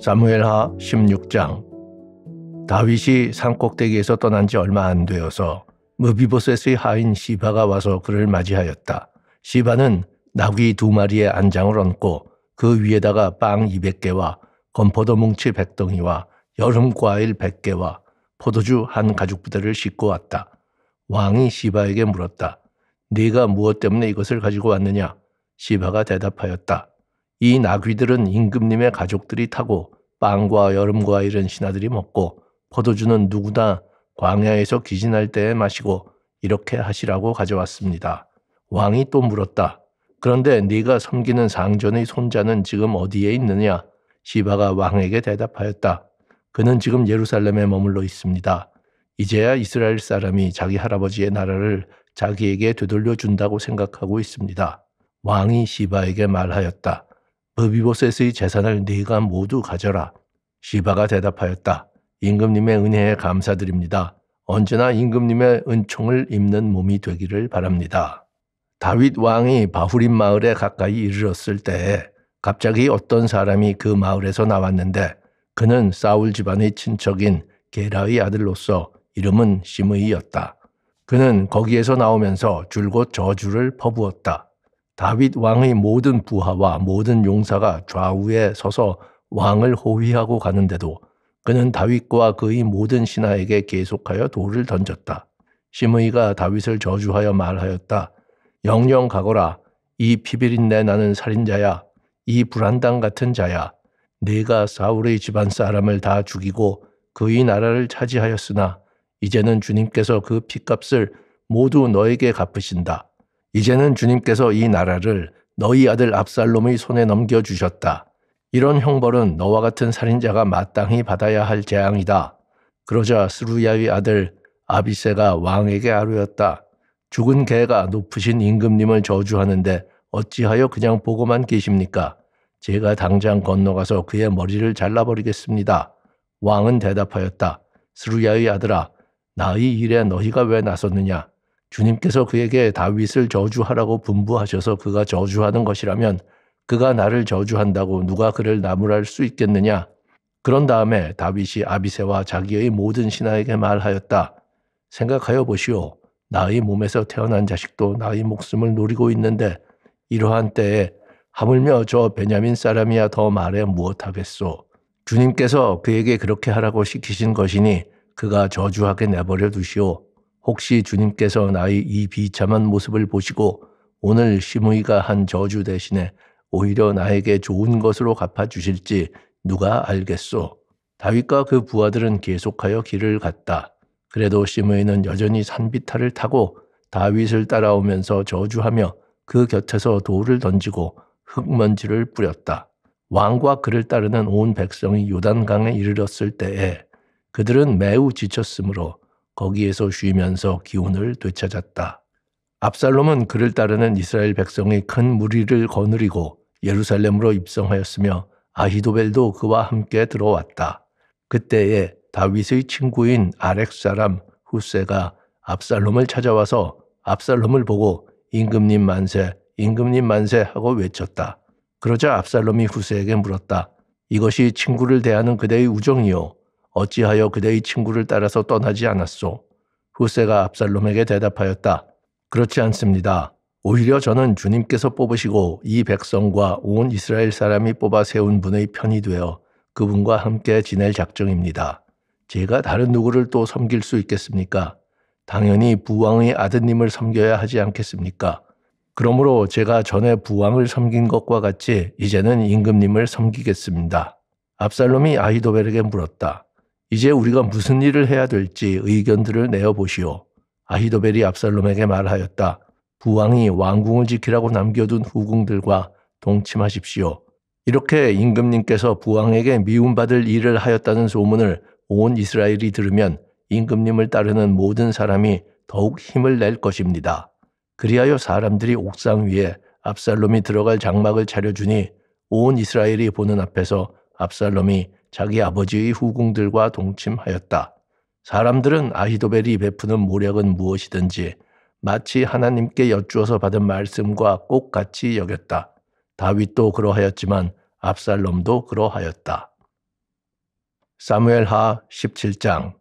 사무엘하 16장 다윗이 산꼭대기에서 떠난 지 얼마 안 되어서 무비보셋의 하인 시바가 와서 그를 맞이하였다. 시바는 나귀 두 마리의 안장을 얹고 그 위에다가 빵 200개와 건포도 뭉치 100덩이와 여름 과일 100개와 포도주 한 가죽 부대를 싣고 왔다. 왕이 시바에게 물었다. 네가 무엇 때문에 이것을 가지고 왔느냐? 시바가 대답하였다. 이 나귀들은 임금님의 가족들이 타고 빵과 여름과 이런 신하들이 먹고 포도주는 누구나 광야에서 기진할 때에 마시고 이렇게 하시라고 가져왔습니다. 왕이 또 물었다. 그런데 네가 섬기는 상전의 손자는 지금 어디에 있느냐? 시바가 왕에게 대답하였다. 그는 지금 예루살렘에 머물러 있습니다. 이제야 이스라엘 사람이 자기 할아버지의 나라를 자기에게 되돌려 준다고 생각하고 있습니다. 왕이 시바에게 말하였다. 어비보셋의 재산을 네가 모두 가져라. 시바가 대답하였다. 임금님의 은혜에 감사드립니다. 언제나 임금님의 은총을 입는 몸이 되기를 바랍니다. 다윗 왕이 바후림 마을에 가까이 이르렀을 때에 갑자기 어떤 사람이 그 마을에서 나왔는데 그는 사울 집안의 친척인 게라의 아들로서 이름은 심의였다. 그는 거기에서 나오면서 줄곧 저주를 퍼부었다. 다윗 왕의 모든 부하와 모든 용사가 좌우에 서서 왕을 호위하고 가는데도 그는 다윗과 그의 모든 신하에게 계속하여 돌을 던졌다. 심의가 다윗을 저주하여 말하였다. 영영 가거라. 이 피비린내 나는 살인자야. 이 불한당 같은 자야. 네가 사울의 집안 사람을 다 죽이고 그의 나라를 차지하였으나 이제는 주님께서 그 핏값을 모두 너에게 갚으신다. 이제는 주님께서 이 나라를 너희 아들 압살롬의 손에 넘겨주셨다. 이런 형벌은 너와 같은 살인자가 마땅히 받아야 할 재앙이다. 그러자 스루야의 아들 아비세가 왕에게 아뢰었다. 죽은 개가 높으신 임금님을 저주하는데 어찌하여 그냥 보고만 계십니까? 제가 당장 건너가서 그의 머리를 잘라버리겠습니다. 왕은 대답하였다. 스루야의 아들아, 나의 일에 너희가 왜 나섰느냐? 주님께서 그에게 다윗을 저주하라고 분부하셔서 그가 저주하는 것이라면 그가 나를 저주한다고 누가 그를 나무랄 수 있겠느냐? 그런 다음에 다윗이 아비세와 자기의 모든 신하에게 말하였다. 생각하여 보시오. 나의 몸에서 태어난 자식도 나의 목숨을 노리고 있는데 이러한 때에 하물며 저 베냐민 사람이야 더 말해 무엇하겠소. 주님께서 그에게 그렇게 하라고 시키신 것이니 그가 저주하게 내버려 두시오. 혹시 주님께서 나의 이 비참한 모습을 보시고 오늘 시무이가한 저주 대신에 오히려 나에게 좋은 것으로 갚아 주실지 누가 알겠소. 다윗과 그 부하들은 계속하여 길을 갔다. 그래도 시므이는 여전히 산비탈을 타고 다윗을 따라오면서 저주하며 그 곁에서 돌을 던지고 흙먼지를 뿌렸다. 왕과 그를 따르는 온 백성이 요단강에 이르렀을 때에 그들은 매우 지쳤으므로 거기에서 쉬면서 기운을 되찾았다. 압살롬은 그를 따르는 이스라엘 백성이 큰 무리를 거느리고 예루살렘으로 입성하였으며 아히도벨도 그와 함께 들어왔다. 그때에 다윗의 친구인 아렉 사람 후세가 압살롬을 찾아와서 압살롬을 보고 임금님 만세, 임금님 만세 하고 외쳤다. 그러자 압살롬이 후세에게 물었다. 이것이 친구를 대하는 그대의 우정이요. 어찌하여 그대의 친구를 따라서 떠나지 않았소? 후세가 압살롬에게 대답하였다. 그렇지 않습니다. 오히려 저는 주님께서 뽑으시고 이 백성과 온 이스라엘 사람이 뽑아 세운 분의 편이 되어 그분과 함께 지낼 작정입니다. 제가 다른 누구를 또 섬길 수 있겠습니까? 당연히 부왕의 아드님을 섬겨야 하지 않겠습니까? 그러므로 제가 전에 부왕을 섬긴 것과 같이 이제는 임금님을 섬기겠습니다. 압살롬이 아이도벨에게 물었다. 이제 우리가 무슨 일을 해야 될지 의견들을 내어보시오. 아히도벨이 압살롬에게 말하였다. 부왕이 왕궁을 지키라고 남겨둔 후궁들과 동침하십시오. 이렇게 임금님께서 부왕에게 미움받을 일을 하였다는 소문을 온 이스라엘이 들으면 임금님을 따르는 모든 사람이 더욱 힘을 낼 것입니다. 그리하여 사람들이 옥상 위에 압살롬이 들어갈 장막을 차려주니 온 이스라엘이 보는 앞에서 압살롬이 자기 아버지의 후궁들과 동침하였다. 사람들은 아히도벨이 베푸는 모략은 무엇이든지 마치 하나님께 여쭈어서 받은 말씀과 꼭 같이 여겼다. 다윗도 그러하였지만 압살롬도 그러하였다. 사무엘하 17장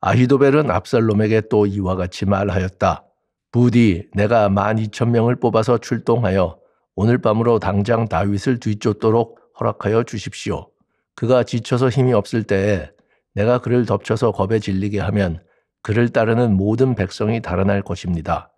아히도벨은 압살롬에게 또 이와 같이 말하였다. 부디 내가 만 이천 명을 뽑아서 출동하여 오늘 밤으로 당장 다윗을 뒤쫓도록 허락하여 주십시오. 그가 지쳐서 힘이 없을 때에 내가 그를 덮쳐서 겁에 질리게 하면 그를 따르는 모든 백성이 달아날 것입니다.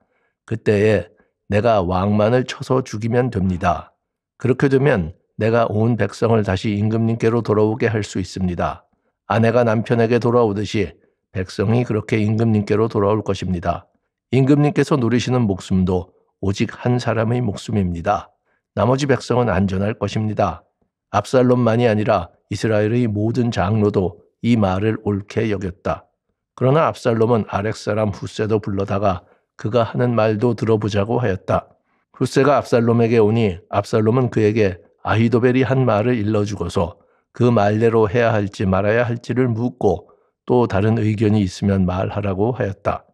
그때에 내가 왕만을 쳐서 죽이면 됩니다. 그렇게 되면 내가 온 백성을 다시 임금님께로 돌아오게 할 수 있습니다. 아내가 남편에게 돌아오듯이 백성이 그렇게 임금님께로 돌아올 것입니다. 임금님께서 누리시는 목숨도 오직 한 사람의 목숨입니다. 나머지 백성은 안전할 것입니다. 압살롬만이 아니라 이스라엘의 모든 장로도 이 말을 옳게 여겼다. 그러나 압살롬은 아렉사람 후세도 불러다가 그가 하는 말도 들어보자고 하였다. 후세가 압살롬에게 오니 압살롬은 그에게 아히도벨이 한 말을 일러주고서 그 말대로 해야 할지 말아야 할지를 묻고 또 다른 의견이 있으면 말하라고 하였다.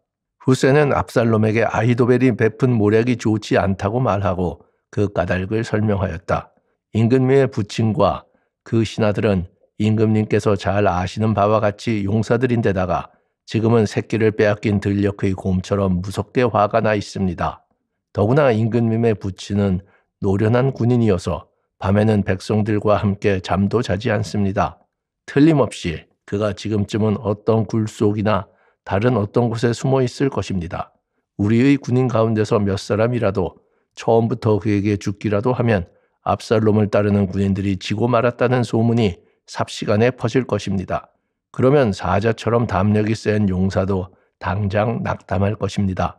후세는 압살롬에게 아히도벨이 베푼 모략이 좋지 않다고 말하고 그 까닭을 설명하였다. 임금의 부친과 그 신하들은 임금님께서 잘 아시는 바와 같이 용사들인데다가 지금은 새끼를 빼앗긴 들녘의 곰처럼 무섭게 화가 나 있습니다. 더구나 임금님의 부친은 노련한 군인이어서 밤에는 백성들과 함께 잠도 자지 않습니다. 틀림없이 그가 지금쯤은 어떤 굴 속이나 다른 어떤 곳에 숨어 있을 것입니다. 우리의 군인 가운데서 몇 사람이라도 처음부터 그에게 죽기라도 하면 압살롬을 따르는 군인들이 지고 말았다는 소문이 삽시간에 퍼질 것입니다. 그러면 사자처럼 담력이 센 용사도 당장 낙담할 것입니다.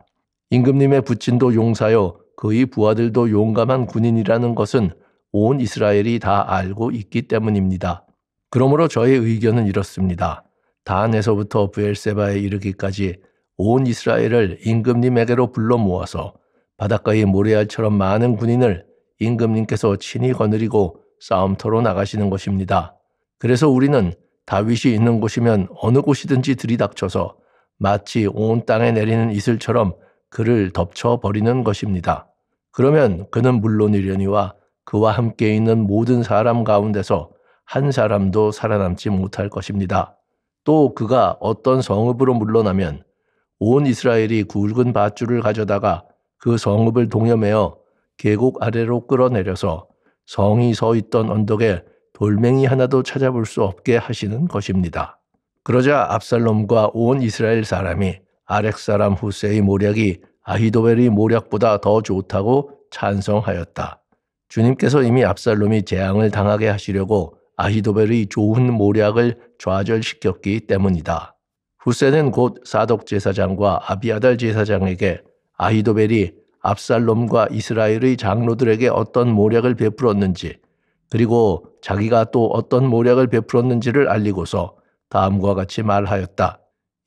임금님의 부친도 용사요, 그의 부하들도 용감한 군인이라는 것은 온 이스라엘이 다 알고 있기 때문입니다. 그러므로 저의 의견은 이렇습니다. 단에서부터 부엘세바에 이르기까지 온 이스라엘을 임금님에게로 불러 모아서 바닷가의 모래알처럼 많은 군인을 임금님께서 친히 거느리고 싸움터로 나가시는 것입니다. 그래서 우리는 다윗이 있는 곳이면 어느 곳이든지 들이닥쳐서 마치 온 땅에 내리는 이슬처럼 그를 덮쳐버리는 것입니다. 그러면 그는 물론이려니와 그와 함께 있는 모든 사람 가운데서 한 사람도 살아남지 못할 것입니다. 또 그가 어떤 성읍으로 물러나면 온 이스라엘이 굵은 밧줄을 가져다가 그 성읍을 동여매어 계곡 아래로 끌어내려서 성이 서 있던 언덕에 돌멩이 하나도 찾아볼 수 없게 하시는 것입니다. 그러자 압살롬과 온 이스라엘 사람이 아렉 사람 후세의 모략이 아히도벨의 모략보다 더 좋다고 찬성하였다. 주님께서 이미 압살롬이 재앙을 당하게 하시려고 아히도벨의 좋은 모략을 좌절시켰기 때문이다. 후세는 곧 사독 제사장과 아비아달 제사장에게 아히도벨이 압살롬과 이스라엘의 장로들에게 어떤 모략을 베풀었는지 그리고 자기가 또 어떤 모략을 베풀었는지를 알리고서 다음과 같이 말하였다.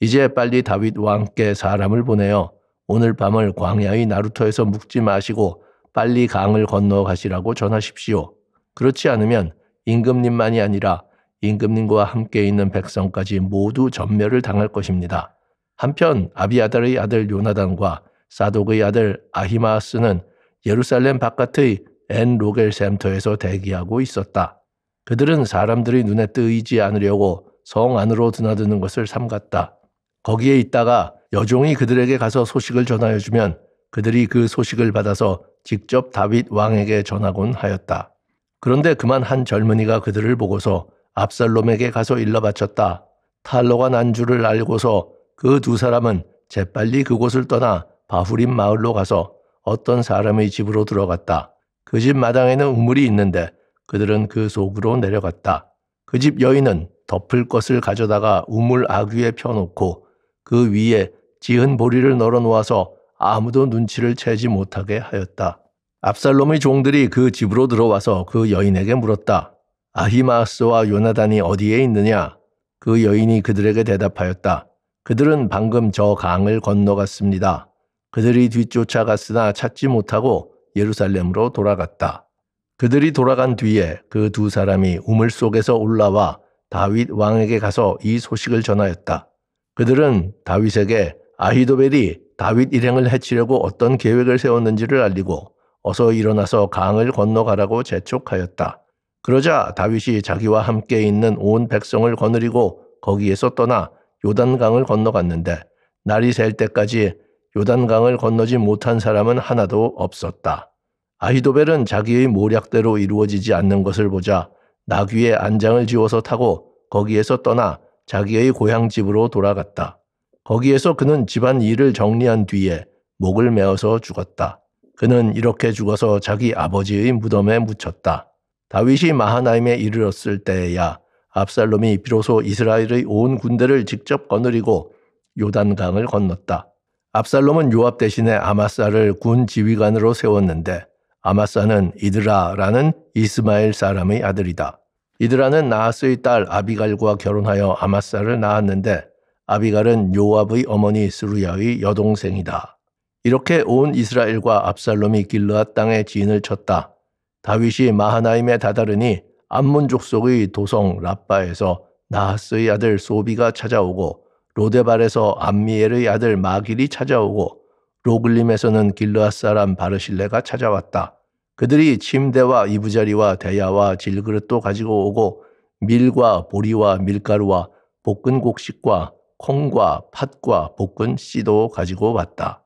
이제 빨리 다윗 왕께 사람을 보내어 오늘 밤을 광야의 나루터에서 묵지 마시고 빨리 강을 건너 가시라고 전하십시오. 그렇지 않으면 임금님만이 아니라 임금님과 함께 있는 백성까지 모두 전멸을 당할 것입니다. 한편 아비아달의 아들 요나단과 사독의 아들 아히마스는 예루살렘 바깥의 엔 로겔 센터에서 대기하고 있었다. 그들은 사람들이 눈에 뜨이지 않으려고 성 안으로 드나드는 것을 삼갔다. 거기에 있다가 여종이 그들에게 가서 소식을 전하여 주면 그들이 그 소식을 받아서 직접 다윗 왕에게 전하곤 하였다. 그런데 그만 한 젊은이가 그들을 보고서 압살롬에게 가서 일러 바쳤다. 탈로가 난 줄을 알고서 그 두 사람은 재빨리 그곳을 떠나 바후림 마을로 가서 어떤 사람의 집으로 들어갔다. 그 집 마당에는 우물이 있는데 그들은 그 속으로 내려갔다. 그 집 여인은 덮을 것을 가져다가 우물 아귀에 펴놓고 그 위에 지은 보리를 널어놓아서 아무도 눈치를 채지 못하게 하였다. 압살롬의 종들이 그 집으로 들어와서 그 여인에게 물었다. 아히마스와 요나단이 어디에 있느냐? 그 여인이 그들에게 대답하였다. 그들은 방금 저 강을 건너갔습니다. 그들이 뒤쫓아갔으나 찾지 못하고 예루살렘으로 돌아갔다. 그들이 돌아간 뒤에 그 두 사람이 우물 속에서 올라와 다윗 왕에게 가서 이 소식을 전하였다. 그들은 다윗에게 아히도벨이 다윗 일행을 해치려고 어떤 계획을 세웠는지를 알리고 어서 일어나서 강을 건너가라고 재촉하였다. 그러자 다윗이 자기와 함께 있는 온 백성을 거느리고 거기에서 떠나 요단강을 건너갔는데 날이 셀 때까지 요단강을 건너지 못한 사람은 하나도 없었다. 아히도벨은 자기의 모략대로 이루어지지 않는 것을 보자 나귀에 안장을 지워서 타고 거기에서 떠나 자기의 고향 집으로 돌아갔다. 거기에서 그는 집안 일을 정리한 뒤에 목을 메어서 죽었다. 그는 이렇게 죽어서 자기 아버지의 무덤에 묻혔다. 다윗이 마하나임에 이르렀을 때에야 압살롬이 비로소 이스라엘의 온 군대를 직접 거느리고 요단강을 건넜다. 압살롬은 요압 대신에 아마사를 군 지휘관으로 세웠는데 아마사는 이드라라는 이스마엘 사람의 아들이다. 이드라는 나하스의 딸 아비갈과 결혼하여 아마사를 낳았는데 아비갈은 요압의 어머니 스루야의 여동생이다. 이렇게 온 이스라엘과 압살롬이 길르앗 땅에 진을 쳤다. 다윗이 마하나임에 다다르니 암문 족속의 도성 라빠에서 나하스의 아들 소비가 찾아오고 로데발에서 암미엘의 아들 마길이 찾아오고 로글림에서는 길르앗 사람 바르실레가 찾아왔다. 그들이 침대와 이부자리와 대야와 질그릇도 가지고 오고 밀과 보리와 밀가루와 볶은 곡식과 콩과 팥과 볶은 씨도 가지고 왔다.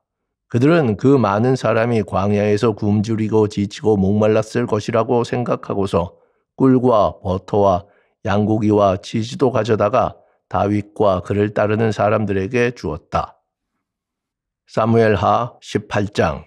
그들은 그 많은 사람이 광야에서 굶주리고 지치고 목말랐을 것이라고 생각하고서 꿀과 버터와 양고기와 치즈도 가져다가 다윗과 그를 따르는 사람들에게 주었다. 사무엘하 18장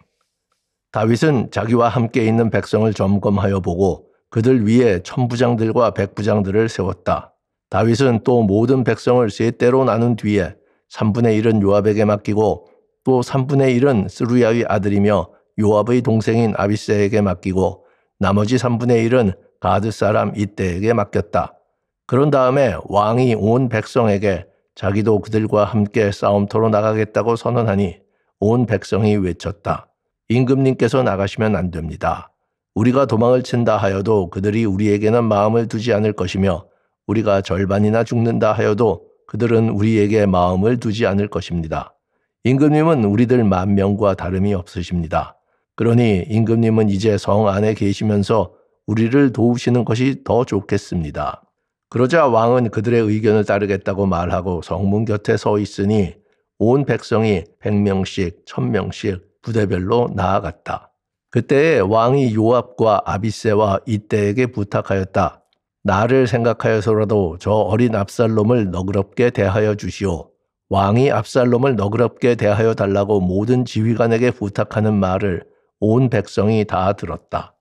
다윗은 자기와 함께 있는 백성을 점검하여 보고 그들 위에 천부장들과 백부장들을 세웠다. 다윗은 또 모든 백성을 세 대로 나눈 뒤에 3분의 1은 요압에게 맡기고 또 3분의 1은 스루야의 아들이며 요압의 동생인 아비세에게 맡기고 나머지 3분의 1은 가드 사람 이때에게 맡겼다. 그런 다음에 왕이 온 백성에게 자기도 그들과 함께 싸움터로 나가겠다고 선언하니 온 백성이 외쳤다. 임금님께서 나가시면 안 됩니다. 우리가 도망을 친다 하여도 그들이 우리에게는 마음을 두지 않을 것이며 우리가 절반이나 죽는다 하여도 그들은 우리에게 마음을 두지 않을 것입니다. 임금님은 우리들 만 명과 다름이 없으십니다. 그러니 임금님은 이제 성 안에 계시면서 우리를 도우시는 것이 더 좋겠습니다. 그러자 왕은 그들의 의견을 따르겠다고 말하고 성문 곁에 서 있으니 온 백성이 1 0 0명씩1 0 0 0명씩 부대별로 나아갔다. 그때에 왕이 요압과 아비세와 이때에게 부탁하였다. 나를 생각하여서라도 저 어린 압살롬을 너그럽게 대하여 주시오. 왕이 압살롬을 너그럽게 대하여 달라고 모든 지휘관에게 부탁하는 말을 온 백성이 다 들었다.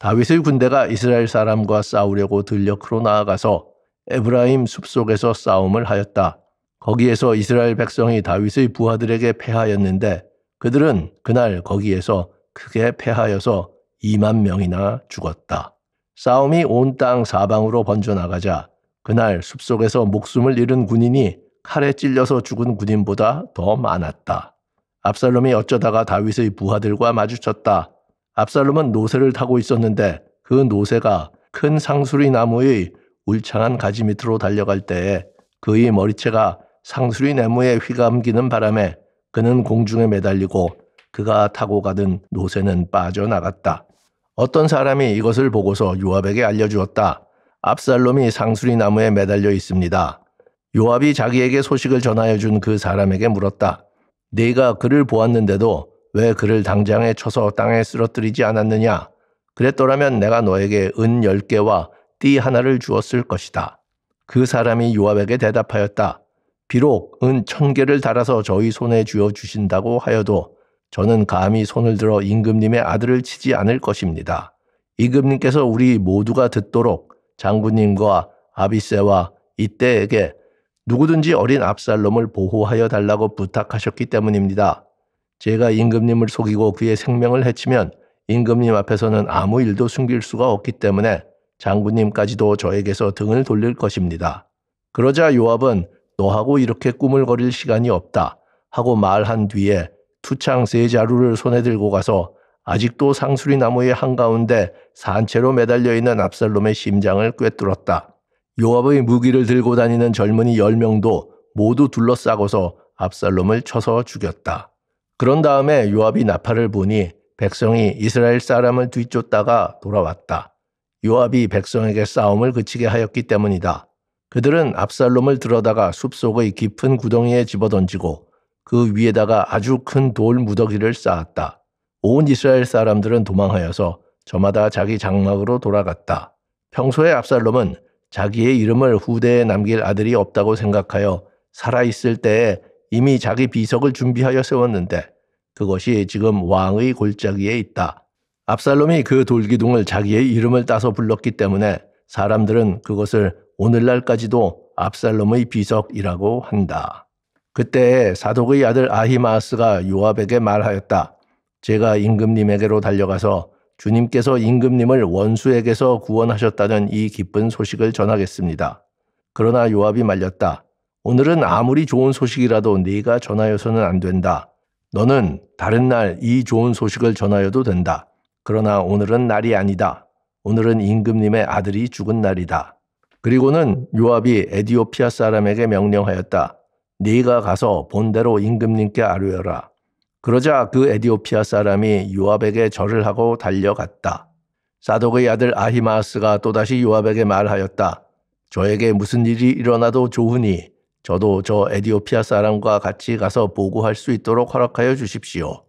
다윗의 군대가 이스라엘 사람과 싸우려고 들녘으로 나아가서 에브라임 숲속에서 싸움을 하였다. 거기에서 이스라엘 백성이 다윗의 부하들에게 패하였는데 그들은 그날 거기에서 크게 패하여서 2만 명이나 죽었다. 싸움이 온 땅 사방으로 번져나가자 그날 숲속에서 목숨을 잃은 군인이 칼에 찔려서 죽은 군인보다 더 많았다. 압살롬이 어쩌다가 다윗의 부하들과 마주쳤다. 압살롬은 노새를 타고 있었는데 그 노새가 큰 상수리 나무의 울창한 가지 밑으로 달려갈 때에 그의 머리채가 상수리 나무에 휘감기는 바람에 그는 공중에 매달리고 그가 타고 가던 노새는 빠져나갔다. 어떤 사람이 이것을 보고서 요압에게 알려주었다. 압살롬이 상수리 나무에 매달려 있습니다. 요압이 자기에게 소식을 전하여 준 그 사람에게 물었다. 네가 그를 보았는데도 왜 그를 당장에 쳐서 땅에 쓰러뜨리지 않았느냐? 그랬더라면 내가 너에게 은 10개와 띠 하나를 주었을 것이다. 그 사람이 요압에게 대답하였다. 비록 은 천 개를 달아서 저희 손에 주어 주신다고 하여도 저는 감히 손을 들어 임금님의 아들을 치지 않을 것입니다. 임금님께서 우리 모두가 듣도록 장군님과 아비세와 이때에게 누구든지 어린 압살롬을 보호하여 달라고 부탁하셨기 때문입니다. 제가 임금님을 속이고 그의 생명을 해치면 임금님 앞에서는 아무 일도 숨길 수가 없기 때문에 장군님까지도 저에게서 등을 돌릴 것입니다. 그러자 요압은 너하고 이렇게 꾸물거릴 시간이 없다 하고 말한 뒤에 투창 세 자루를 손에 들고 가서 아직도 상수리 나무의 한가운데 산채로 매달려 있는 압살롬의 심장을 꿰뚫었다. 요압의 무기를 들고 다니는 젊은이 10명도 모두 둘러싸고서 압살롬을 쳐서 죽였다. 그런 다음에 요압이 나팔을 보니 백성이 이스라엘 사람을 뒤쫓다가 돌아왔다. 요압이 백성에게 싸움을 그치게 하였기 때문이다. 그들은 압살롬을 들어다가 숲속의 깊은 구덩이에 집어던지고 그 위에다가 아주 큰 돌 무더기를 쌓았다. 온 이스라엘 사람들은 도망하여서 저마다 자기 장막으로 돌아갔다. 평소에 압살롬은 자기의 이름을 후대에 남길 아들이 없다고 생각하여 살아있을 때에 이미 자기 비석을 준비하여 세웠는데 그것이 지금 왕의 골짜기에 있다. 압살롬이 그 돌기둥을 자기의 이름을 따서 불렀기 때문에 사람들은 그것을 오늘날까지도 압살롬의 비석이라고 한다. 그때에 사독의 아들 아히마스가 요압에게 말하였다. 제가 임금님에게로 달려가서 주님께서 임금님을 원수에게서 구원하셨다는 이 기쁜 소식을 전하겠습니다. 그러나 요압이 말렸다. 오늘은 아무리 좋은 소식이라도 네가 전하여서는 안 된다. 너는 다른 날 이 좋은 소식을 전하여도 된다. 그러나 오늘은 날이 아니다. 오늘은 임금님의 아들이 죽은 날이다. 그리고는 요압이 에디오피아 사람에게 명령하였다. 네가 가서 본대로 임금님께 아뢰어라. 그러자 그 에디오피아 사람이 요압에게 절을 하고 달려갔다. 사독의 아들 아히마스가 또다시 요압에게 말하였다. 저에게 무슨 일이 일어나도 좋으니 저도 저 에디오피아 사람과 같이 가서 보고할 수 있도록 허락하여 주십시오.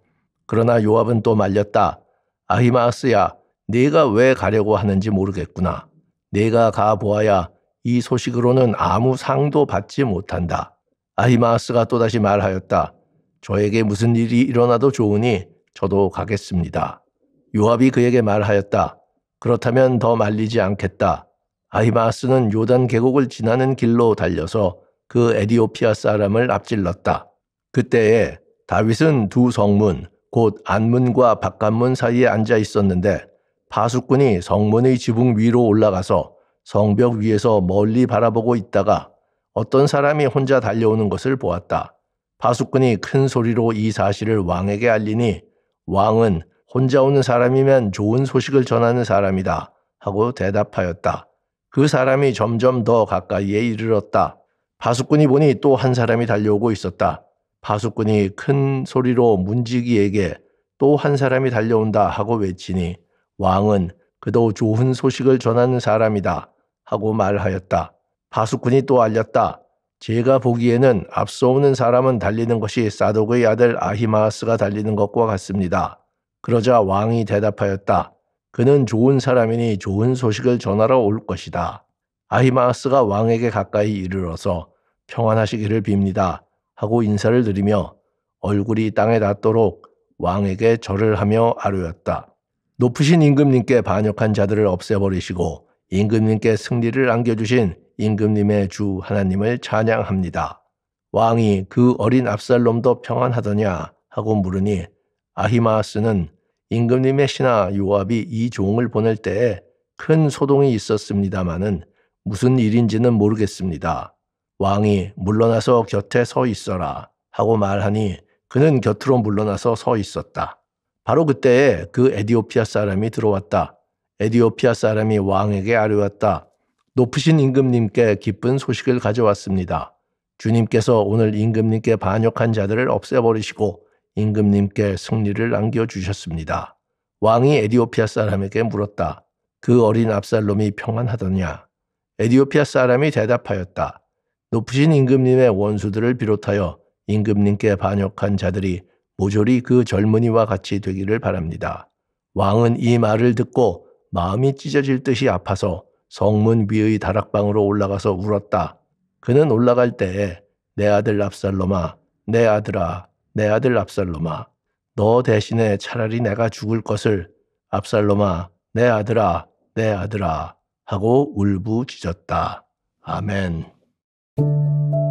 그러나 요압은 또 말렸다. 아히마스야, 네가 왜 가려고 하는지 모르겠구나. 네가 가 보아야 이 소식으로는 아무 상도 받지 못한다. 아히마스가 또다시 말하였다. 저에게 무슨 일이 일어나도 좋으니 저도 가겠습니다. 요압이 그에게 말하였다. 그렇다면 더 말리지 않겠다. 아히마스는 요단 계곡을 지나는 길로 달려서 그 에디오피아 사람을 앞질렀다. 그때에 다윗은 두 성문 곧 안문과 박깥문 사이에 앉아 있었는데 파수꾼이 성문의 지붕 위로 올라가서 성벽 위에서 멀리 바라보고 있다가 어떤 사람이 혼자 달려오는 것을 보았다. 파수꾼이 큰 소리로 이 사실을 왕에게 알리니 왕은 혼자 오는 사람이면 좋은 소식을 전하는 사람이다 하고 대답하였다. 그 사람이 점점 더 가까이에 이르렀다. 파수꾼이 보니 또 한 사람이 달려오고 있었다. 파수꾼이 큰 소리로 문지기에게 또 한 사람이 달려온다 하고 외치니 왕은 그도 좋은 소식을 전하는 사람이다 하고 말하였다. 파수꾼이 또 알렸다. 제가 보기에는 앞서오는 사람은 달리는 것이 사독의 아들 아히마스가 달리는 것과 같습니다. 그러자 왕이 대답하였다. 그는 좋은 사람이니 좋은 소식을 전하러 올 것이다. 아히마스가 왕에게 가까이 이르러서 평안하시기를 빕니다. 하고 인사를 드리며 얼굴이 땅에 닿도록 왕에게 절을 하며 아뢰었다. 높으신 임금님께 반역한 자들을 없애버리시고 임금님께 승리를 안겨주신 임금님의 주 하나님을 찬양합니다. 왕이 그 어린 압살롬도 평안하더냐 하고 물으니 아히마스는 임금님의 신하 요압이 이 종을 보낼 때에 큰 소동이 있었습니다마는 무슨 일인지는 모르겠습니다. 왕이 물러나서 곁에 서 있어라 하고 말하니 그는 곁으로 물러나서 서 있었다. 바로 그때에 그 에디오피아 사람이 들어왔다. 에디오피아 사람이 왕에게 아뢰었다. 높으신 임금님께 기쁜 소식을 가져왔습니다. 주님께서 오늘 임금님께 반역한 자들을 없애버리시고 임금님께 승리를 남겨주셨습니다 왕이 에디오피아 사람에게 물었다. 그 어린 압살롬이 평안하더냐? 에디오피아 사람이 대답하였다. 높으신 임금님의 원수들을 비롯하여 임금님께 반역한 자들이 모조리 그 젊은이와 같이 되기를 바랍니다. 왕은 이 말을 듣고 마음이 찢어질 듯이 아파서 성문 위의 다락방으로 올라가서 울었다. 그는 올라갈 때에 내 아들 압살로마내 아들아, 내 아들 압살로마너 대신에 차라리 내가 죽을 것을 압살로마내 아들아, 내 아들아 하고 울부짖었다. 아멘. Música